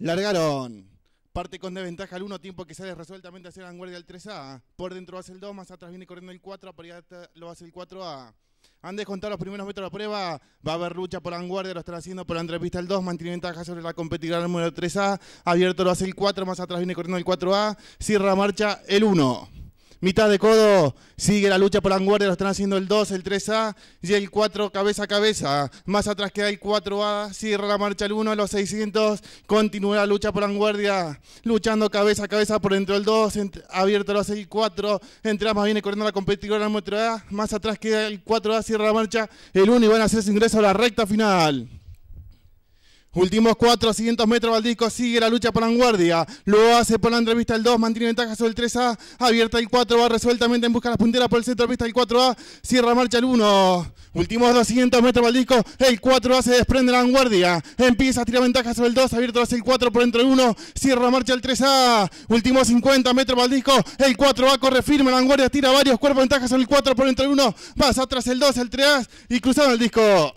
Largaron. Parte con desventaja al 1, tiempo que sale resueltamente hacia la vanguardia al 3A. Por dentro va a el 2, más atrás viene corriendo el 4, por allá lo hace el 4A. Han descontado los primeros metros de la prueba. Va a haber lucha por vanguardia, lo están haciendo por la entrevista el 2. Mantiene ventaja sobre la competidora número 3A. Abierto lo hace el 4, más atrás viene corriendo el 4A. Cierra marcha el 1 mitad de codo, sigue la lucha por la vanguardia, lo están haciendo el 2, el 3A y el 4 cabeza a cabeza. Más atrás queda el 4A, cierra la marcha el 1 a los 600, continúa la lucha por la vanguardia, luchando cabeza a cabeza por dentro del 2, abierto los el 4, entramos, más viene corriendo la competidora del 4A, más atrás queda el 4A, cierra la marcha el 1 y van a hacer su ingreso a la recta final. Últimos 400 metros Valdisco, sigue la lucha por vanguardia. Lo hace por la entrevista el 2, mantiene ventaja sobre el 3A. Abierta el 4, va resueltamente en busca de las punteras por el centro de vista el 4A. Cierra marcha el 1. Últimos 200 metros Valdisco, el 4A se desprende la vanguardia. Empieza a tirar ventaja sobre el 2, abierto tras el 4 por dentro el 1. Cierra marcha el 3A. Últimos 50 metros Valdisco, el 4A corre firme, la vanguardia tira varios cuerpos, ventaja sobre el 4 por dentro del 1. pasa atrás el 2, el 3A y cruzado el disco.